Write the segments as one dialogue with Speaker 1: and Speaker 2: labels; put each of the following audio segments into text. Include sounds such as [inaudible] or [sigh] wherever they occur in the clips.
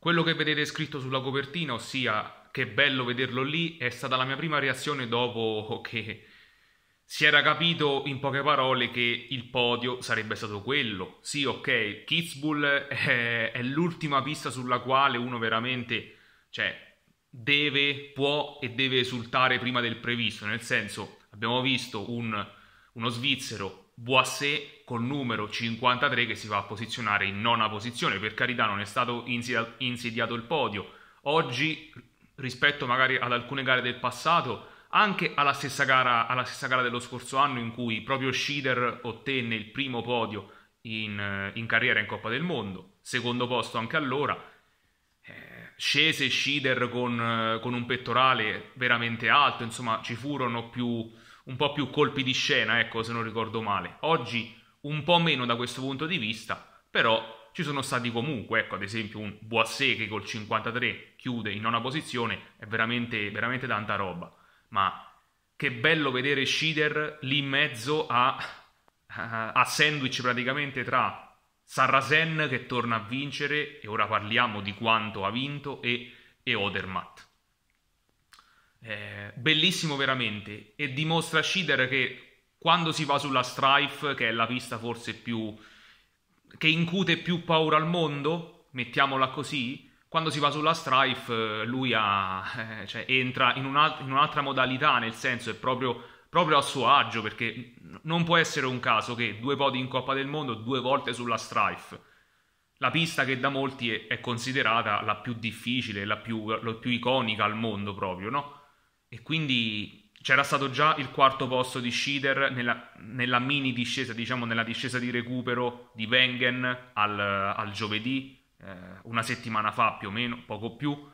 Speaker 1: Quello che vedete scritto sulla copertina, ossia che bello vederlo lì, è stata la mia prima reazione dopo che si era capito in poche parole che il podio sarebbe stato quello. Sì, ok, Kitzbühel è, è l'ultima pista sulla quale uno veramente, cioè, deve, può e deve esultare prima del previsto, nel senso abbiamo visto un, uno svizzero Boissé col numero 53 che si va a posizionare in nona posizione, per carità non è stato insediato il podio. Oggi, rispetto magari ad alcune gare del passato, anche alla stessa gara, alla stessa gara dello scorso anno in cui proprio Schieder ottenne il primo podio in, in carriera in Coppa del Mondo, secondo posto anche allora, eh, scese Schieder con, con un pettorale veramente alto, insomma ci furono più un po' più colpi di scena, ecco, se non ricordo male. Oggi un po' meno da questo punto di vista, però ci sono stati comunque, ecco, ad esempio un Boissé che col 53 chiude in nona posizione, è veramente, veramente tanta roba. Ma che bello vedere Schieder lì in mezzo a, a, sandwich praticamente tra Sarrasen che torna a vincere, e ora parliamo di quanto ha vinto, e, e Odermatt. Eh, bellissimo veramente e dimostra a Schieder che quando si va sulla Strife, che è la pista forse più... che incute più paura al mondo, mettiamola così, quando si va sulla Strife eh, lui ha, [laughs] eh, cioè, entra in, un'alt- in, un'altra modalità, nel senso è proprio, proprio a suo agio, perché non può essere un caso che due podi in Coppa del Mondo, due volte sulla Strife la pista che da molti è, considerata la più difficile, la più, la più iconica al mondo proprio, no? E quindi c'era stato già il quarto posto di Schieder nella, nella mini discesa, diciamo nella discesa di recupero di Wengen al, al giovedì, eh, una settimana fa più o meno, poco più.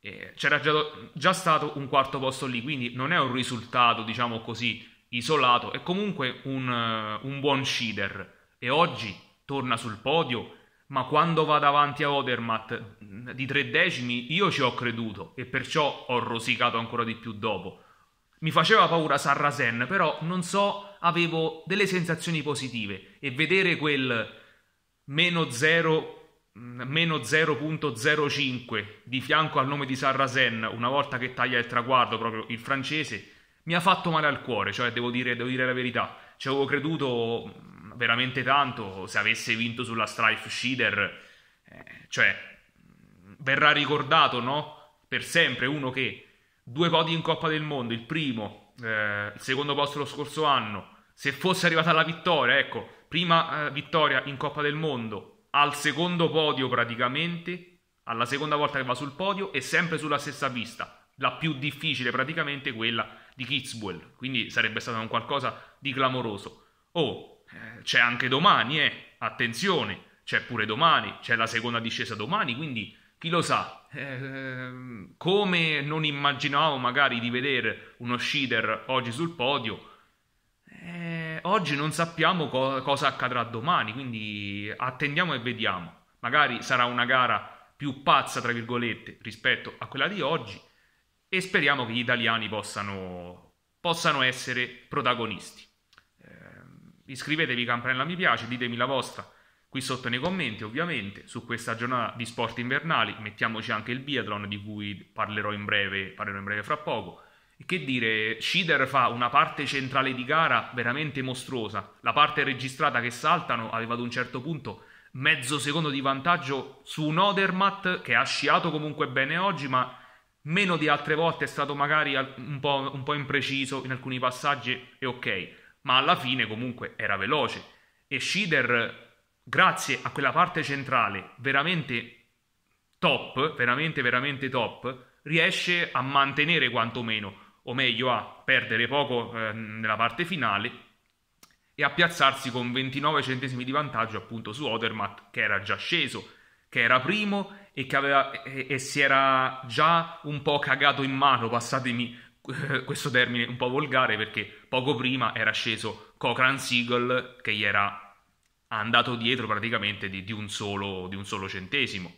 Speaker 1: Eh, c'era già, già stato un quarto posto lì, quindi non è un risultato, diciamo così, isolato, è comunque un, un buon Schieder. E oggi torna sul podio ma quando va davanti a Odermatt mm, di tre decimi io ci ho creduto e perciò ho rosicato ancora di più dopo. Mi faceva paura Sarrasen, però non so, avevo delle sensazioni positive e vedere quel meno 0.05 mm, di fianco al nome di Sarrasen una volta che taglia il traguardo proprio il francese mi ha fatto male al cuore, cioè devo dire, devo dire la verità, ci avevo creduto mm, veramente tanto, se avesse vinto sulla Strife Shider, eh, cioè, verrà ricordato, no? Per sempre uno che due podi in Coppa del Mondo, il primo, eh, il secondo posto lo scorso anno, se fosse arrivata alla vittoria, ecco, prima eh, vittoria in Coppa del Mondo, al secondo podio praticamente, alla seconda volta che va sul podio e sempre sulla stessa pista, la più difficile praticamente quella di Kitzbühel, quindi sarebbe stato un qualcosa di clamoroso. Oh, eh, c'è anche domani, eh? attenzione, c'è pure domani, c'è la seconda discesa domani, quindi chi lo sa, eh, come non immaginavamo magari di vedere uno Schieder oggi sul podio, eh, oggi non sappiamo co- cosa accadrà domani, quindi attendiamo e vediamo. Magari sarà una gara più pazza, tra virgolette, rispetto a quella di oggi e speriamo che gli italiani possano, possano essere protagonisti. Iscrivetevi, campanella mi piace, ditemi la vostra qui sotto nei commenti ovviamente su questa giornata di sport invernali mettiamoci anche il biathlon di cui parlerò in breve, parlerò in breve fra poco e che dire, Schieder fa una parte centrale di gara veramente mostruosa la parte registrata che saltano aveva ad un certo punto mezzo secondo di vantaggio su un Odermatt che ha sciato comunque bene oggi ma meno di altre volte è stato magari un po', un po' impreciso in alcuni passaggi e ok ma alla fine comunque era veloce e Schieder grazie a quella parte centrale veramente top, veramente veramente top, riesce a mantenere quantomeno, o meglio a perdere poco eh, nella parte finale e a piazzarsi con 29 centesimi di vantaggio appunto su Odermatt che era già sceso, che era primo e che aveva, e, e si era già un po' cagato in mano, passatemi [laughs] questo termine un po' volgare perché poco prima era sceso Cochrane Seagull che gli era andato dietro praticamente di, di, un, solo, di un solo centesimo.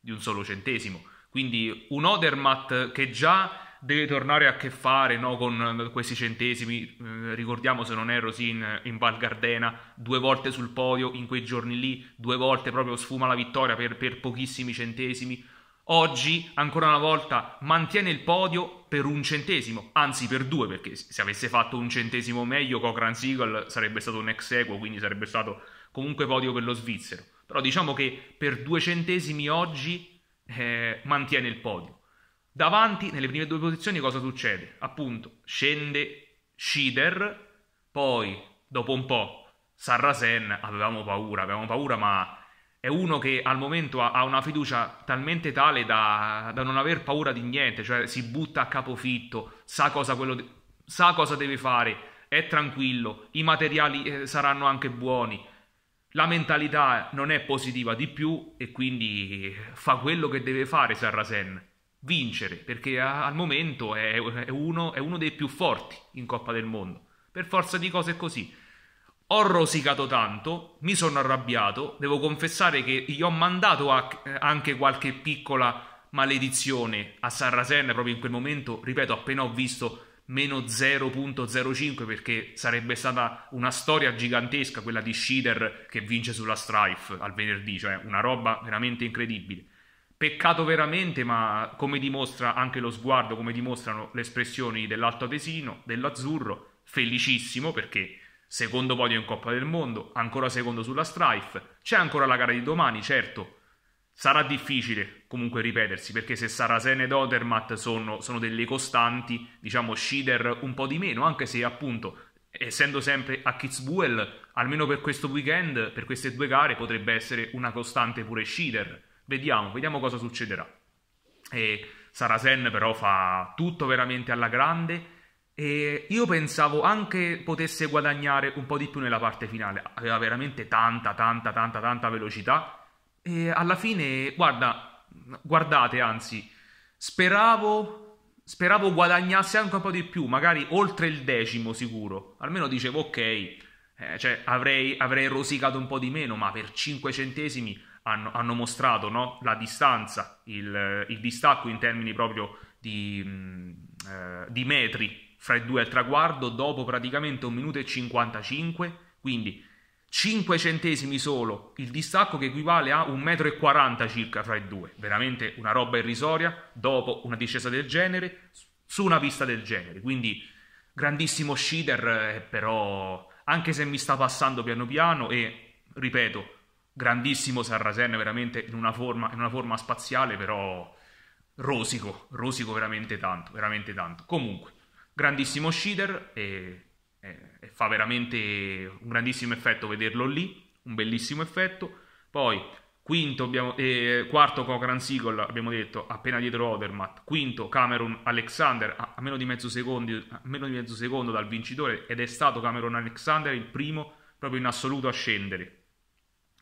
Speaker 1: Di un solo centesimo. Quindi un Odermatt che già deve tornare a che fare no, con questi centesimi. Eh, ricordiamo, se non erro, sì, in, in, Val Gardena, due volte sul podio in quei giorni lì, due volte proprio sfuma la vittoria per, per pochissimi centesimi. Oggi, ancora una volta, mantiene il podio per un centesimo, anzi per due, perché se avesse fatto un centesimo meglio, Cochrane Seagull sarebbe stato un ex equo, quindi sarebbe stato comunque podio per lo svizzero. Però diciamo che per due centesimi oggi eh, mantiene il podio. Davanti, nelle prime due posizioni, cosa succede? Appunto, scende Schieder, poi, dopo un po', Sarrasen, avevamo paura, avevamo paura, ma è uno che al momento ha, una fiducia talmente tale da, da non aver paura di niente, cioè si butta a capofitto, sa cosa, de- sa cosa deve fare, è tranquillo, i materiali eh, saranno anche buoni, la mentalità non è positiva di più e quindi fa quello che deve fare Sarrasen, vincere, perché a- al momento è, è, uno, è uno dei più forti in Coppa del Mondo, per forza di cose è così. Ho rosicato tanto, mi sono arrabbiato, devo confessare che gli ho mandato anche qualche piccola maledizione a Sarrasen proprio in quel momento, ripeto, appena ho visto meno 0.05 perché sarebbe stata una storia gigantesca quella di Schieder che vince sulla Strife al venerdì, cioè una roba veramente incredibile. Peccato veramente, ma come dimostra anche lo sguardo, come dimostrano le espressioni dell'Alto Atesino, dell'Azzurro, felicissimo perché Secondo podio in Coppa del Mondo, ancora secondo sulla Strife. C'è ancora la gara di domani, certo. Sarà difficile comunque ripetersi perché se Sarasen ed Odermatt sono, sono delle costanti, diciamo Schieder un po' di meno, anche se appunto essendo sempre a Kitzbühel, almeno per questo weekend, per queste due gare potrebbe essere una costante pure Schieder. Vediamo, vediamo cosa succederà. E Sarasen però fa tutto veramente alla grande e io pensavo anche potesse guadagnare un po' di più nella parte finale, aveva veramente tanta, tanta, tanta, tanta velocità. E alla fine, guarda, guardate, anzi, speravo, speravo guadagnasse anche un po' di più, magari oltre il decimo sicuro. Almeno dicevo, ok, eh, cioè, avrei, avrei, rosicato un po' di meno, ma per 5 centesimi hanno, hanno mostrato no? la distanza, il, il, distacco in termini proprio di, mm, eh, di metri fra i due al traguardo dopo praticamente un minuto e 55, quindi 5 centesimi solo, il distacco che equivale a 1,40 40 circa fra i due, veramente una roba irrisoria dopo una discesa del genere, su una pista del genere, quindi grandissimo Schieder, eh, però anche se mi sta passando piano piano e, ripeto, grandissimo Sarrasen veramente in una, forma, in una forma spaziale, però rosico, rosico veramente tanto, veramente tanto. Comunque, grandissimo Shider e, e, e, fa veramente un grandissimo effetto vederlo lì, un bellissimo effetto. Poi quinto abbiamo, eh, quarto Cochran Seagull, abbiamo detto, appena dietro Odermatt, quinto Cameron Alexander a, a, meno secondo, a, meno di mezzo secondo dal vincitore ed è stato Cameron Alexander il primo proprio in assoluto a scendere.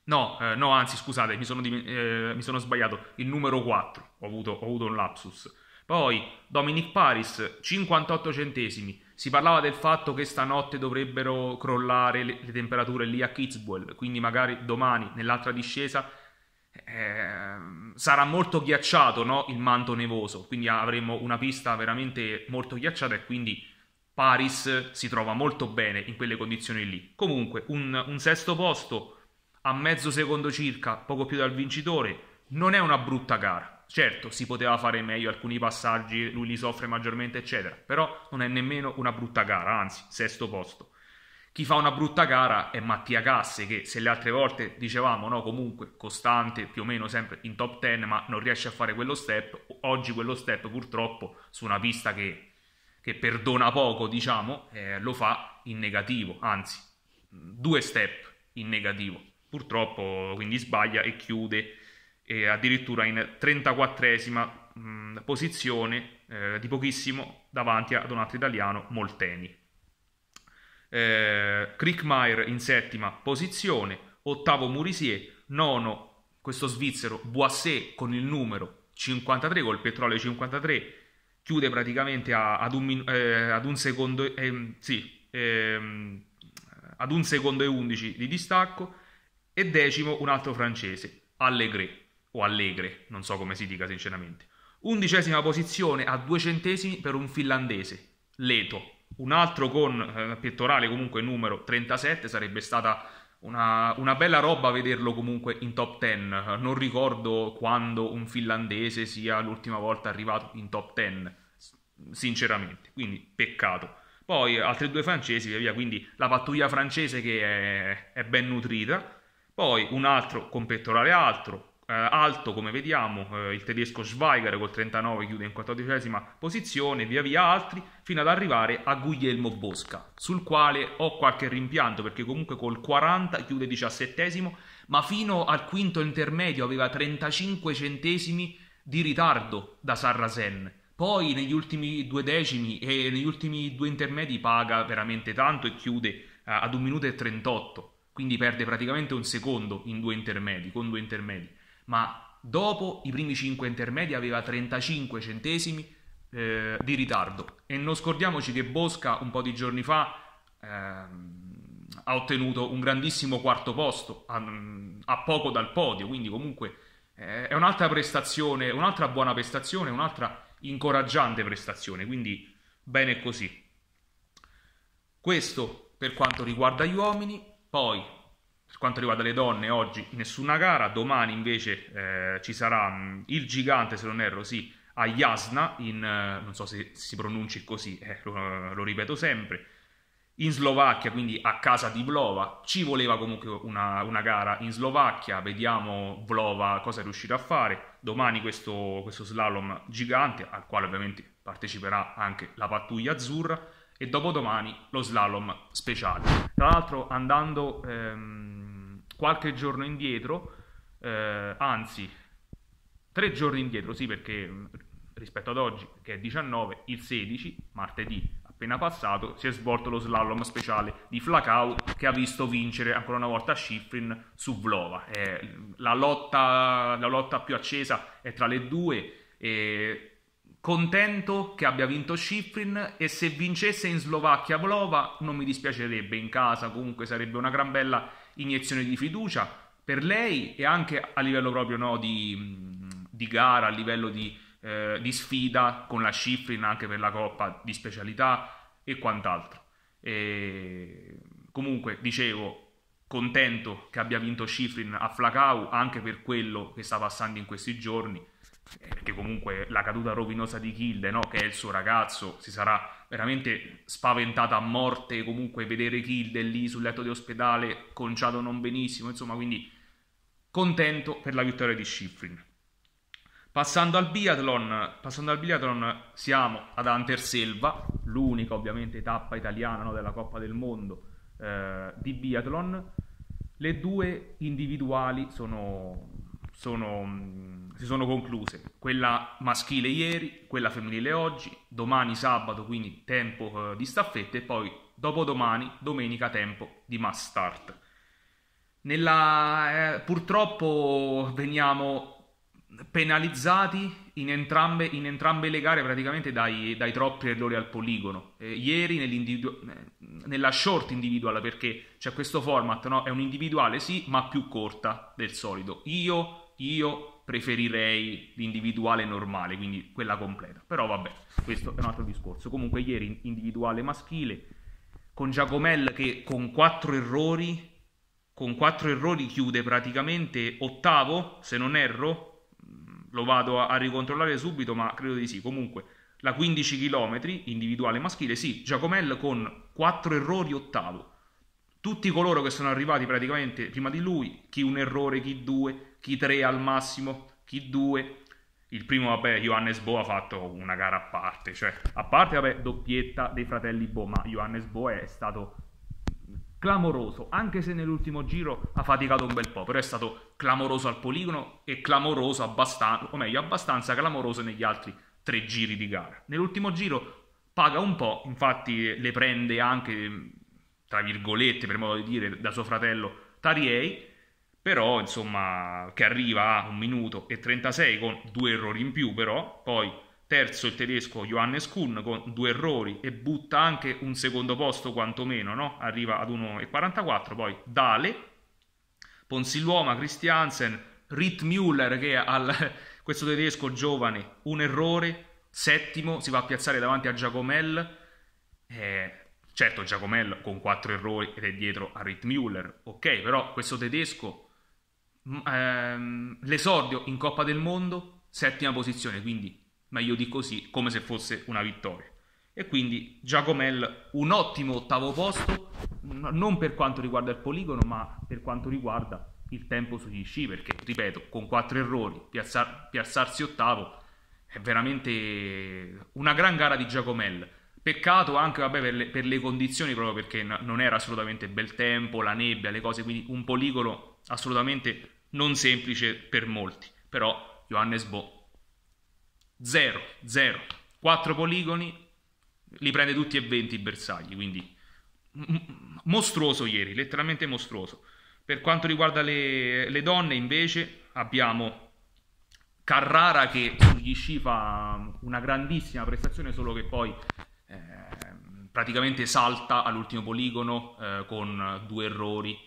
Speaker 1: No, eh, no anzi scusate, mi sono, eh, mi sono, sbagliato, il numero 4, ho avuto, ho avuto un lapsus poi Dominic Paris, 58 centesimi. Si parlava del fatto che stanotte dovrebbero crollare le, le temperature lì a Kitzbühel, quindi magari domani nell'altra discesa eh, sarà molto ghiacciato no? il manto nevoso, quindi avremo una pista veramente molto ghiacciata e quindi Paris si trova molto bene in quelle condizioni lì. Comunque un, un sesto posto a mezzo secondo circa, poco più dal vincitore, non è una brutta gara. Certo, si poteva fare meglio, alcuni passaggi lui li soffre maggiormente, eccetera, però non è nemmeno una brutta gara, anzi, sesto posto. Chi fa una brutta gara è Mattia Casse, che se le altre volte dicevamo, no, comunque costante, più o meno sempre in top 10, ma non riesce a fare quello step, oggi quello step purtroppo su una pista che, che perdona poco, diciamo, eh, lo fa in negativo, anzi, due step in negativo. Purtroppo quindi sbaglia e chiude e addirittura in 34esima posizione eh, di pochissimo davanti ad un altro italiano, Molteni. Eh, Krickmeier in settima posizione, ottavo Murisier, nono questo svizzero Boissé con il numero 53, col petrolio 53, chiude praticamente a, ad, un, eh, ad, un, secondo, eh, sì, eh, ad un secondo e undici di distacco e decimo un altro francese, Allegri o Allegre, non so come si dica sinceramente. Undicesima posizione a due centesimi per un finlandese, Leto. Un altro con eh, pettorale comunque numero 37 sarebbe stata una, una, bella roba vederlo comunque in top 10. Non ricordo quando un finlandese sia l'ultima volta arrivato in top 10, sinceramente. Quindi peccato. Poi altri due francesi, via via, quindi la pattuglia francese che è, è ben nutrita. Poi un altro con pettorale altro, eh, alto come vediamo, eh, il tedesco Schweiger col 39 chiude in 14esima posizione, via via altri, fino ad arrivare a Guglielmo Bosca, sul quale ho qualche rimpianto perché comunque col 40 chiude 17esimo, ma fino al quinto intermedio aveva 35 centesimi di ritardo da Sarrasen. Poi negli ultimi due decimi e negli ultimi due intermedi paga veramente tanto e chiude eh, ad 1 minuto e 38, quindi perde praticamente un secondo in due intermedi, con due intermedi ma dopo i primi 5 intermedi aveva 35 centesimi eh, di ritardo. E non scordiamoci che Bosca un po' di giorni fa ehm, ha ottenuto un grandissimo quarto posto a, a poco dal podio, quindi comunque eh, è un'altra prestazione, un'altra buona prestazione, un'altra incoraggiante prestazione, quindi bene così. Questo per quanto riguarda gli uomini, poi per quanto riguarda le donne, oggi nessuna gara, domani invece eh, ci sarà mh, mm, il gigante, se non erro, sì, a Jasna, in, eh, non so se si pronunci così, eh, lo, eh, lo, ripeto sempre, in Slovacchia, quindi a casa di Vlova, ci voleva comunque una, una gara in Slovacchia, vediamo Vlova cosa è riuscito a fare, domani questo, questo slalom gigante, al quale ovviamente parteciperà anche la pattuglia azzurra, e dopodomani lo slalom speciale. Tra l'altro andando... Ehm, qualche giorno indietro, eh, anzi, tre giorni indietro, sì, perché rispetto ad oggi, che è 19, il 16, martedì appena passato, si è svolto lo slalom speciale di Flacao che ha visto vincere ancora una volta Schifrin su Vlova. Eh, la, lotta, la lotta più accesa è tra le due. Eh, contento che abbia vinto Schifrin e se vincesse in Slovacchia Vlova non mi dispiacerebbe in casa, comunque sarebbe una gran bella iniezione di fiducia per lei e anche a livello proprio no, di, di, gara, a livello di, eh, di sfida con la Schifrin anche per la coppa di specialità e quant'altro. E comunque, dicevo, contento che abbia vinto Schifrin a Flacau anche per quello che sta passando in questi giorni, perché eh, comunque la caduta rovinosa di Kilde, no, che è il suo ragazzo, si sarà veramente spaventata a morte, comunque vedere Kilde lì sul letto di ospedale, conciato non benissimo, insomma, quindi contento per la vittoria di Schifrin. Passando al biathlon, passando al biathlon siamo ad Anterselva, l'unica ovviamente tappa italiana no, della Coppa del Mondo eh, di biathlon. Le due individuali sono sono, mm, si sono concluse. Quella maschile ieri, quella femminile oggi, domani sabato quindi tempo eh, di staffetta e poi dopodomani, domenica, tempo di mass start. Nella, eh, purtroppo veniamo penalizzati in entrambe, in entrambe le gare praticamente dai, dai troppi errori al poligono. Eh, ieri nella short individuale perché c'è questo format, no? è un individuale sì, ma più corta del solito. Io io preferirei l'individuale normale, quindi quella completa. Però vabbè, questo è un altro discorso. Comunque ieri individuale maschile con Giacomel che con quattro errori con quattro errori chiude praticamente ottavo, se non erro, mm, lo vado a, a ricontrollare subito, ma credo di sì. Comunque, la 15 km individuale maschile, sì, Giacomel con quattro errori ottavo tutti coloro che sono arrivati praticamente prima di lui, chi un errore, chi due, chi tre al massimo, chi due. Il primo, vabbè, Johannes Bo ha fatto una gara a parte, cioè a parte, vabbè, doppietta dei fratelli Bo, ma Johannes Bo è stato clamoroso, anche se nell'ultimo giro ha faticato un bel po', però è stato clamoroso al poligono e clamoroso abbastanza, o meglio, abbastanza clamoroso negli altri tre giri di gara. Nell'ultimo giro paga un po', infatti le prende anche tra virgolette, per modo di dire, da suo fratello Tariei, però insomma che arriva a un minuto e 36 con due errori in più però, poi terzo il tedesco Johannes Kuhn con due errori e butta anche un secondo posto quantomeno, no? arriva ad 1,44, poi Dale, Ponsiluoma, Christiansen, Ritt Müller che al [laughs] questo tedesco giovane un errore, settimo, si va a piazzare davanti a Giacomel, eh, Certo, Giacomello con quattro errori ed è dietro a Ritt Müller, ok, però questo tedesco, mm, ehm, l'esordio in Coppa del Mondo, settima posizione, quindi meglio di così, come se fosse una vittoria. E quindi Giacomel un ottimo ottavo posto, non per quanto riguarda il poligono, ma per quanto riguarda il tempo sugli sci, perché, ripeto, con quattro errori, piazzar- piazzarsi ottavo è veramente una gran gara di Giacomel Peccato anche vabbè, per, le, per, le, condizioni, proprio perché n- non era assolutamente bel tempo, la nebbia, le cose, quindi un poligono assolutamente non semplice per molti. Però Johannes Bo, 0, 0, 4 poligoni, li prende tutti e 20 i bersagli, quindi m- mostruoso ieri, letteralmente mostruoso. Per quanto riguarda le, le donne invece abbiamo Carrara che sugli sci fa una grandissima prestazione, solo che poi Ehm, praticamente salta all'ultimo poligono eh, con due errori,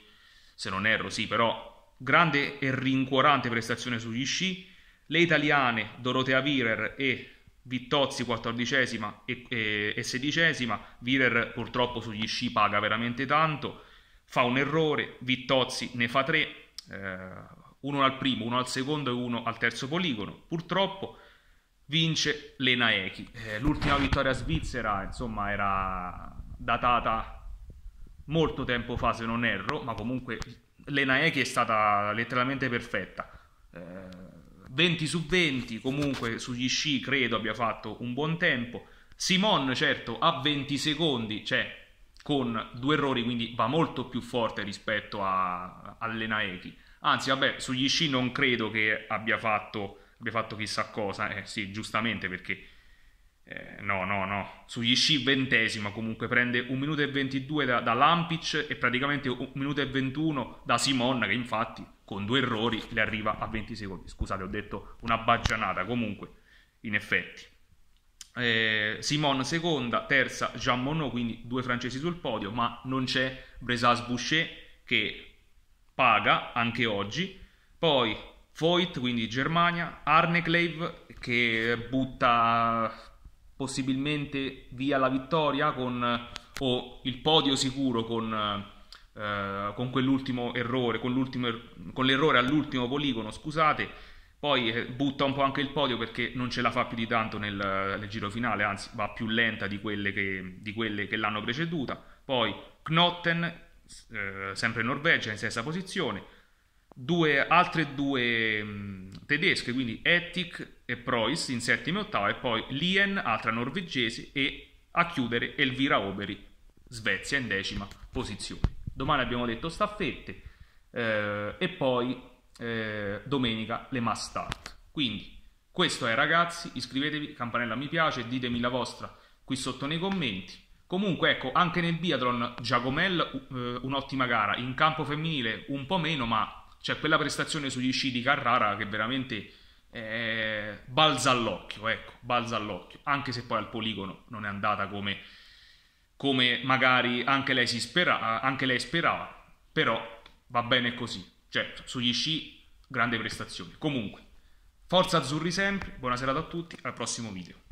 Speaker 1: se non erro, sì, però grande e rincuorante prestazione sugli sci. Le italiane Dorotea Virer e Vittozzi 14 e, e, e 16 Virer purtroppo sugli sci paga veramente tanto, fa un errore, Vittozzi ne fa tre, eh, uno al primo, uno al secondo e uno al terzo poligono. Purtroppo vince Lena Echi. Eh, l'ultima vittoria svizzera, insomma, era datata molto tempo fa, se non erro, ma comunque Lena Echi è stata letteralmente perfetta. Eh, 20 su 20, comunque sugli sci credo abbia fatto un buon tempo. Simon, certo, a 20 secondi, cioè con due errori, quindi va molto più forte rispetto a, a Lena Echi. Anzi, vabbè, sugli sci non credo che abbia fatto abbia fatto chissà cosa, eh, sì, giustamente perché eh, no, no, no, sugli sci ventesima comunque prende 1 minuto e 22 da, da Lampic e praticamente 1 minuto e 21 da Simon che infatti con due errori le arriva a 20 secondi, scusate ho detto una baggianata comunque in effetti. Eh, Simon seconda, terza Jean Monod, quindi due francesi sul podio, ma non c'è Bresas Boucher che paga anche oggi. Poi Voigt, quindi Germania, Arneclave che butta possibilmente via la vittoria con, o il podio sicuro con, eh, con quell'ultimo errore, con, er-, con l'errore all'ultimo poligono, scusate, poi eh, butta un po' anche il podio perché non ce la fa più di tanto nel, nel giro finale, anzi va più lenta di quelle che, che l'hanno preceduta. Poi Knotten, eh, sempre Norvegia, in sesta posizione, due, altre due mh, mm, tedesche, quindi Ettik e Preuss in settima e ottava, e poi Lien, altra norvegese, e a chiudere Elvira Oberi, Svezia in decima posizione. Domani abbiamo detto staffette eh, e poi eh, domenica le must start. Quindi questo è ragazzi, iscrivetevi, campanella mi piace, ditemi la vostra qui sotto nei commenti. Comunque, ecco, anche nel biathlon Giacomel eh, un'ottima gara, in campo femminile un po' meno, ma cioè quella prestazione sugli sci di Carrara che veramente eh, balza all'occhio, ecco, balza all'occhio, anche se poi al poligono non è andata come, come magari anche lei, spera, anche lei sperava, però va bene così. certo, sugli sci grande prestazione. Comunque, forza azzurri sempre, buona serata a tutti, al prossimo video.